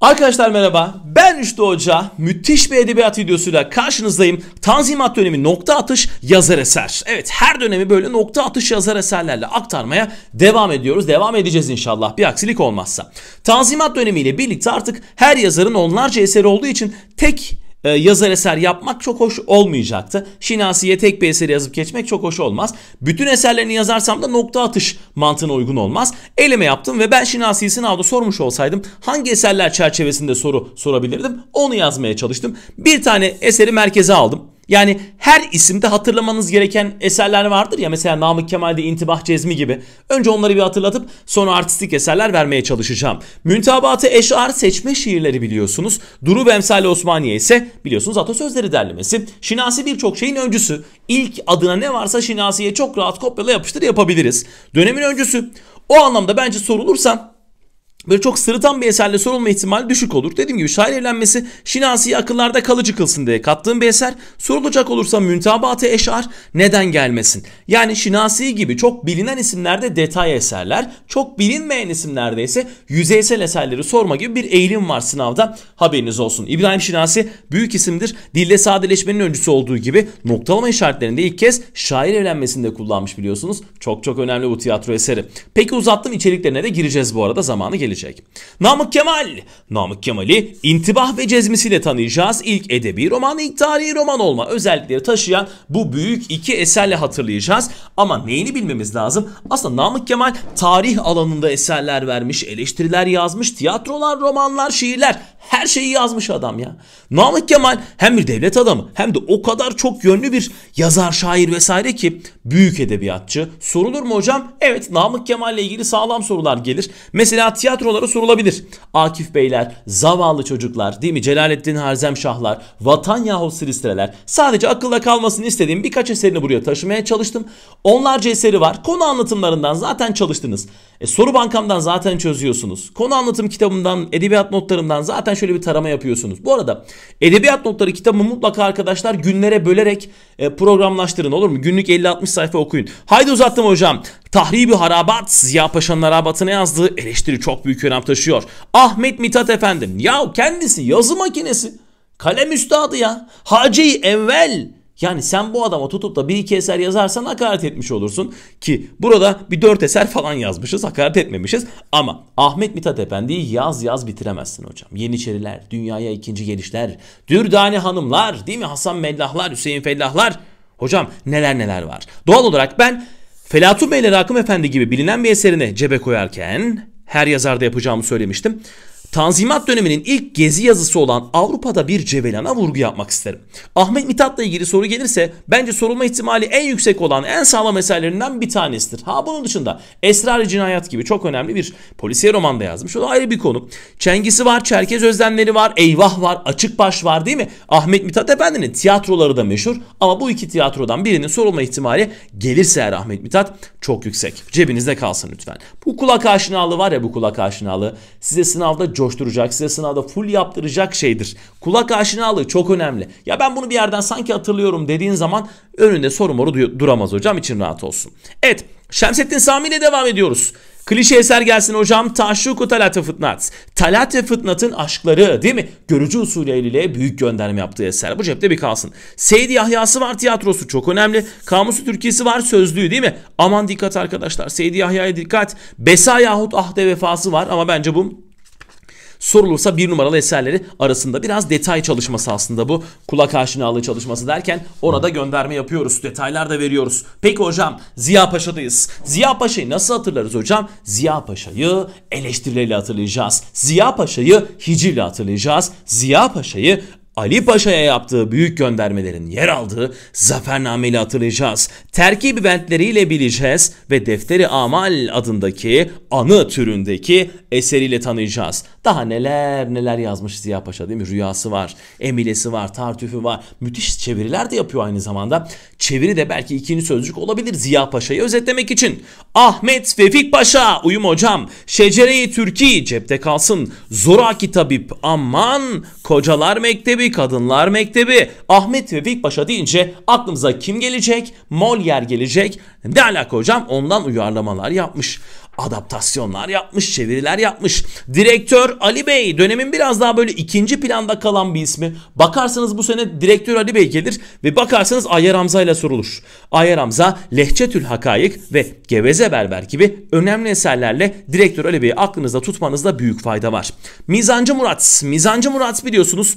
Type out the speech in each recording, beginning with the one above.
Arkadaşlar merhaba ben Üçlü Hoca müthiş bir edebiyat videosuyla karşınızdayım. Tanzimat dönemi nokta atış yazar eser. Evet her dönemi böyle nokta atış yazar eserlerle aktarmaya devam ediyoruz. Devam edeceğiz inşallah bir aksilik olmazsa. Tanzimat dönemiyle birlikte artık her yazarın onlarca eseri olduğu için tek e, yazar eser yapmak çok hoş olmayacaktı. Şinasi'ye tek bir eseri yazıp geçmek çok hoş olmaz. Bütün eserlerini yazarsam da nokta atış mantığına uygun olmaz. Elime yaptım ve ben Şinasi'yi sınavda sormuş olsaydım hangi eserler çerçevesinde soru sorabilirdim onu yazmaya çalıştım. Bir tane eseri merkeze aldım. Yani her isimde hatırlamanız gereken eserler vardır ya mesela Namık Kemal'de İntibah Cezmi gibi. Önce onları bir hatırlatıp sonra artistik eserler vermeye çalışacağım. Müntabatı Eş'ar seçme şiirleri biliyorsunuz. Duru ve Osmaniye ise biliyorsunuz atasözleri derlemesi. Şinasi birçok şeyin öncüsü. İlk adına ne varsa Şinasi'ye çok rahat kopyala yapıştır yapabiliriz. Dönemin öncüsü. O anlamda bence sorulursa böyle çok sırıtan bir eserle sorulma ihtimali düşük olur. Dediğim gibi şair evlenmesi Şinasi'yi akıllarda kalıcı kılsın diye kattığım bir eser. Sorulacak olursa müntabatı eşar neden gelmesin? Yani Şinasi gibi çok bilinen isimlerde detay eserler, çok bilinmeyen isimlerde ise yüzeysel eserleri sorma gibi bir eğilim var sınavda haberiniz olsun. İbrahim Şinasi büyük isimdir. Dilde sadeleşmenin öncüsü olduğu gibi noktalama işaretlerinde ilk kez şair evlenmesinde kullanmış biliyorsunuz. Çok çok önemli bu tiyatro eseri. Peki uzattım içeriklerine de gireceğiz bu arada zamanı gelir gelecek. Namık Kemal. Namık Kemal'i intibah ve cezmesiyle tanıyacağız. İlk edebi roman, ilk tarihi roman olma özellikleri taşıyan bu büyük iki eserle hatırlayacağız. Ama neyini bilmemiz lazım? Aslında Namık Kemal tarih alanında eserler vermiş, eleştiriler yazmış, tiyatrolar, romanlar, şiirler her şeyi yazmış adam ya. Namık Kemal hem bir devlet adamı hem de o kadar çok yönlü bir yazar, şair vesaire ki büyük edebiyatçı. Sorulur mu hocam? Evet Namık Kemal ile ilgili sağlam sorular gelir. Mesela tiyatrolara sorulabilir. Akif Beyler, zavallı çocuklar değil mi? Celalettin Harzemşahlar, Vatan yahut Silistreler. Sadece akılla kalmasını istediğim birkaç eserini buraya taşımaya çalıştım. Onlarca eseri var. Konu anlatımlarından zaten çalıştınız. E, soru bankamdan zaten çözüyorsunuz. Konu anlatım kitabımdan, edebiyat notlarımdan zaten şöyle bir tarama yapıyorsunuz. Bu arada edebiyat notları kitabımı mutlaka arkadaşlar günlere bölerek e, programlaştırın olur mu? Günlük 50-60 sayfa okuyun. Haydi uzattım hocam. Tahribi Harabat, Ziya Paşa'nın harabatına yazdığı eleştiri çok büyük önem taşıyor. Ahmet Mithat efendim. Ya kendisi yazı makinesi. Kalem üstadı ya. Hacı Evvel yani sen bu adama tutup da bir iki eser yazarsan hakaret etmiş olursun. Ki burada bir dört eser falan yazmışız hakaret etmemişiz. Ama Ahmet Mithat Efendi'yi yaz yaz bitiremezsin hocam. Yeniçeriler, dünyaya ikinci gelişler, Dürdane Hanımlar değil mi Hasan Mellahlar, Hüseyin Fellahlar. Hocam neler neler var. Doğal olarak ben Felatun Beyler Akım Efendi gibi bilinen bir eserini cebe koyarken her yazarda yapacağımı söylemiştim. Tanzimat döneminin ilk gezi yazısı olan Avrupa'da bir cevelana vurgu yapmak isterim. Ahmet Mithat'la ilgili soru gelirse bence sorulma ihtimali en yüksek olan en sağlam eserlerinden bir tanesidir. Ha bunun dışında Esrar-ı Cinayet gibi çok önemli bir polisiye romanda yazmış. O da ayrı bir konu. Çengisi var, Çerkez Özlemleri var, Eyvah var, açık baş var değil mi? Ahmet Mithat Efendi'nin tiyatroları da meşhur ama bu iki tiyatrodan birinin sorulma ihtimali gelirse eğer Ahmet Mithat çok yüksek. Cebinizde kalsın lütfen. Bu kulak aşinalığı var ya bu kulak aşinalığı size sınavda coşturacak, size sınavda full yaptıracak şeydir. Kulak aşinalığı çok önemli. Ya ben bunu bir yerden sanki hatırlıyorum dediğin zaman önünde soru moru duramaz hocam için rahat olsun. Evet Şemsettin Sami ile devam ediyoruz. Klişe eser gelsin hocam. Taşruku Talat ve Fıtnat. Talat ve Fıtnat'ın aşkları değil mi? Görücü usulü ile büyük gönderme yaptığı eser. Bu cepte bir kalsın. Seydi Yahya'sı var tiyatrosu çok önemli. Kamusu Türkiye'si var sözlüğü değil mi? Aman dikkat arkadaşlar. Seydi Yahya'ya dikkat. Besa yahut Ahde vefası var ama bence bu sorulursa bir numaralı eserleri arasında. Biraz detay çalışması aslında bu. Kulak aşinalığı çalışması derken ona da gönderme yapıyoruz. Detaylar da veriyoruz. Peki hocam Ziya Paşa'dayız. Ziya Paşa'yı nasıl hatırlarız hocam? Ziya Paşa'yı eleştirileriyle hatırlayacağız. Ziya Paşa'yı hicivle hatırlayacağız. Ziya Paşa'yı Ali Paşa'ya yaptığı büyük göndermelerin yer aldığı zafernameyle hatırlayacağız. Terkip eventleriyle bileceğiz ve Defteri Amal adındaki anı türündeki eseriyle tanıyacağız. Daha neler neler yazmış Ziya Paşa değil mi? Rüyası var, emilesi var, tartüfü var. Müthiş çeviriler de yapıyor aynı zamanda. Çeviri de belki ikinci sözcük olabilir Ziya Paşa'yı özetlemek için. Ahmet Vefik Paşa uyum hocam. Şecereyi Türkiye cepte kalsın. Zoraki tabip aman. Kocalar Mektebi, Kadınlar Mektebi. Ahmet Vefik Paşa deyince aklımıza kim gelecek? Molière gelecek. Ne alaka hocam? Ondan uyarlamalar yapmış adaptasyonlar yapmış, çeviriler yapmış. Direktör Ali Bey dönemin biraz daha böyle ikinci planda kalan bir ismi. Bakarsanız bu sene direktör Ali Bey gelir ve bakarsanız Ayer Hamza ile sorulur. Ayer Hamza, Lehçetül Hakayık ve Geveze Berber gibi önemli eserlerle direktör Ali Bey'i aklınızda tutmanızda büyük fayda var. Mizancı Murat, Mizancı Murat biliyorsunuz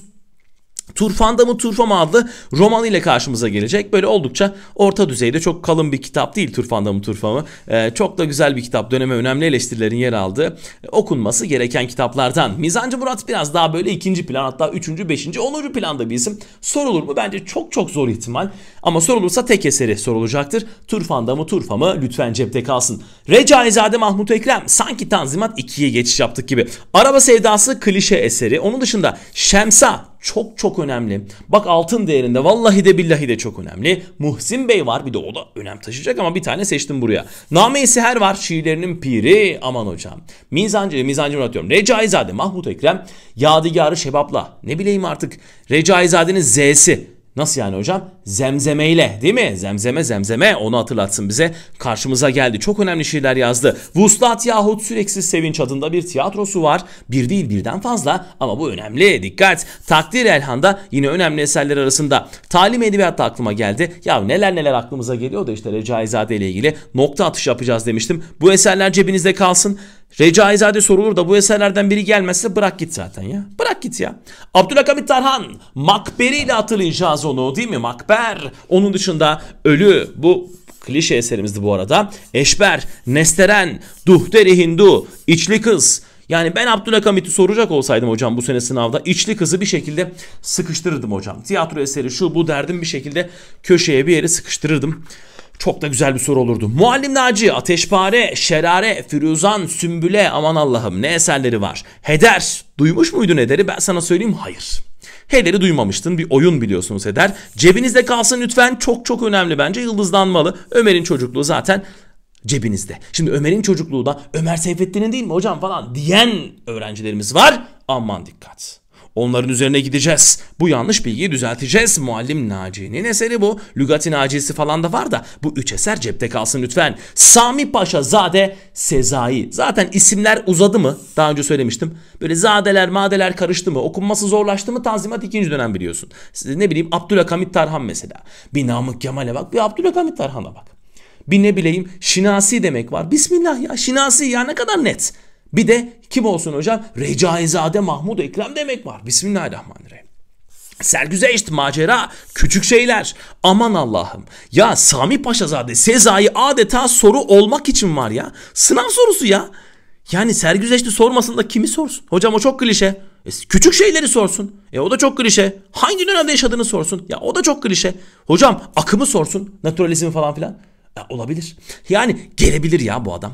Turfanda mı Turfam adlı romanı ile karşımıza gelecek. Böyle oldukça orta düzeyde çok kalın bir kitap değil Turfanda mı Turfam'ı. Ee, çok da güzel bir kitap. Döneme önemli eleştirilerin yer aldığı e, okunması gereken kitaplardan. Mizancı Murat biraz daha böyle ikinci plan hatta üçüncü, beşinci, onuncu planda bir isim. Sorulur mu? Bence çok çok zor ihtimal. Ama sorulursa tek eseri sorulacaktır. Turfanda mı Turfam'ı lütfen cepte kalsın. Recaizade Mahmut Ekrem sanki Tanzimat 2'ye geçiş yaptık gibi. Araba Sevdası klişe eseri. Onun dışında Şemsa çok çok önemli. Bak altın değerinde vallahi de billahi de çok önemli. Muhsin Bey var bir de o da önem taşıyacak ama bir tane seçtim buraya. Name-i Seher var şiirlerinin piri aman hocam. Mizancı, mizancı Murat diyorum. Recaizade, Mahmut Ekrem, Yadigarı Şebapla. Ne bileyim artık Recaizade'nin Z'si. Nasıl yani hocam? Zemzemeyle değil mi? Zemzeme zemzeme onu hatırlatsın bize. Karşımıza geldi. Çok önemli şeyler yazdı. Vuslat yahut süreksiz sevinç adında bir tiyatrosu var. Bir değil birden fazla ama bu önemli. Dikkat. Takdir Elhan'da yine önemli eserler arasında. Talim edebiyat aklıma geldi. Ya neler neler aklımıza geliyor da işte Recaizade ile ilgili nokta atış yapacağız demiştim. Bu eserler cebinizde kalsın. Recaizade sorulur da bu eserlerden biri gelmezse bırak git zaten ya. Bırak git ya. Abdülhakamit Tarhan makberiyle hatırlayacağız onu değil mi? Makber. Onun dışında ölü bu klişe eserimizdi bu arada. Eşber, Nesteren, Duhteri Hindu, İçli Kız. Yani ben Abdülhakamit'i soracak olsaydım hocam bu sene sınavda içli kızı bir şekilde sıkıştırırdım hocam. Tiyatro eseri şu bu derdim bir şekilde köşeye bir yere sıkıştırırdım. Çok da güzel bir soru olurdu. Muallim Naci, Ateşpare, Şerare, Firuzan, Sümbüle aman Allah'ım ne eserleri var. Heder. Duymuş muydun Heder'i ben sana söyleyeyim hayır. Heder'i duymamıştın bir oyun biliyorsunuz Heder. Cebinizde kalsın lütfen çok çok önemli bence yıldızlanmalı. Ömer'in çocukluğu zaten cebinizde. Şimdi Ömer'in çocukluğu da Ömer Seyfettin'in değil mi hocam falan diyen öğrencilerimiz var. Aman dikkat. Onların üzerine gideceğiz. Bu yanlış bilgiyi düzelteceğiz. Muallim Naci'nin eseri bu. Lügati Naci'si falan da var da bu üç eser cepte kalsın lütfen. Sami Paşa Zade Sezai. Zaten isimler uzadı mı? Daha önce söylemiştim. Böyle zadeler madeler karıştı mı? Okunması zorlaştı mı? Tanzimat ikinci dönem biliyorsun. Ne bileyim Abdülhakamit Tarhan mesela. Bir Namık Kemal'e bak. Bir Abdülhakamit Tarhan'a bak. Bir ne bileyim Şinasi demek var. Bismillah ya Şinasi ya ne kadar net. Bir de kim olsun hocam? Recaizade Mahmud Ekrem demek var. Bismillahirrahmanirrahim. Sergüzeşt, macera, küçük şeyler. Aman Allah'ım. Ya Sami Paşazade Sezai adeta soru olmak için var ya. Sınav sorusu ya. Yani sergüzeşti sormasın da kimi sorsun? Hocam o çok klişe. E, küçük şeyleri sorsun. E o da çok klişe. Hangi dönemde yaşadığını sorsun. Ya o da çok klişe. Hocam akımı sorsun. Naturalizmi falan filan. Ya olabilir. Yani gelebilir ya bu adam.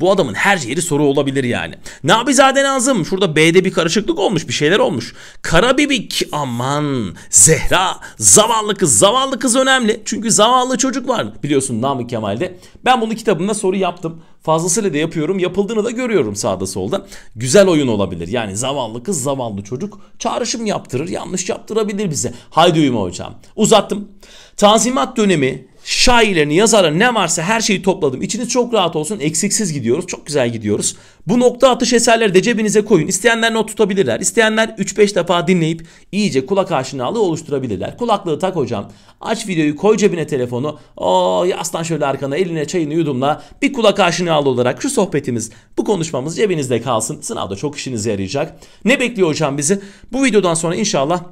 Bu adamın her yeri soru olabilir yani. Nabizade Nazım şurada B'de bir karışıklık olmuş bir şeyler olmuş. Karabibik aman Zehra zavallı kız zavallı kız önemli. Çünkü zavallı çocuk var biliyorsun Namık Kemal'de. Ben bunu kitabımda soru yaptım. Fazlasıyla da yapıyorum. Yapıldığını da görüyorum sağda solda. Güzel oyun olabilir. Yani zavallı kız zavallı çocuk çağrışım yaptırır yanlış yaptırabilir bize. Haydi uyuma hocam. Uzattım. Tanzimat dönemi şairlerini, yazarını ne varsa her şeyi topladım. İçiniz çok rahat olsun. Eksiksiz gidiyoruz. Çok güzel gidiyoruz. Bu nokta atış eserleri de cebinize koyun. İsteyenler not tutabilirler. İsteyenler 3-5 defa dinleyip iyice kulak aşinalığı oluşturabilirler. Kulaklığı tak hocam. Aç videoyu koy cebine telefonu. Oo yaslan şöyle arkana eline çayını yudumla. Bir kulak aşinalı olarak şu sohbetimiz, bu konuşmamız cebinizde kalsın. Sınavda çok işinize yarayacak. Ne bekliyor hocam bizi? Bu videodan sonra inşallah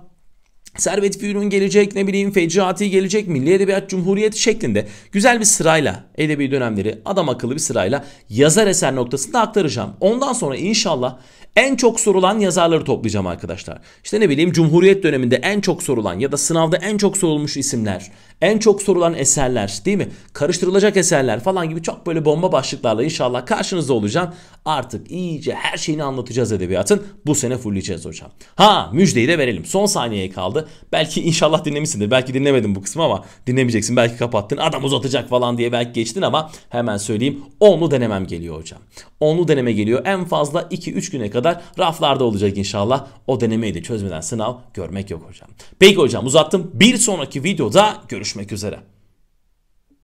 Servet Fünun gelecek ne bileyim Fecati gelecek Milli Edebiyat cumhuriyet şeklinde güzel bir sırayla edebi dönemleri adam akıllı bir sırayla yazar eser noktasında aktaracağım. Ondan sonra inşallah en çok sorulan yazarları toplayacağım arkadaşlar. İşte ne bileyim Cumhuriyet döneminde en çok sorulan ya da sınavda en çok sorulmuş isimler, en çok sorulan eserler değil mi? Karıştırılacak eserler falan gibi çok böyle bomba başlıklarla inşallah karşınızda olacağım. Artık iyice her şeyini anlatacağız edebiyatın. Bu sene fulleyeceğiz hocam. Ha müjdeyi de verelim. Son saniyeye kaldı. Belki inşallah dinlemişsindir. Belki dinlemedin bu kısmı ama dinlemeyeceksin. Belki kapattın. Adam uzatacak falan diye belki geçtin ama hemen söyleyeyim. Onlu denemem geliyor hocam. Onlu deneme geliyor. En fazla 2-3 güne kadar beraber raflarda olacak inşallah. O denemeyi de çözmeden sınav görmek yok hocam. Peki hocam uzattım. Bir sonraki videoda görüşmek üzere.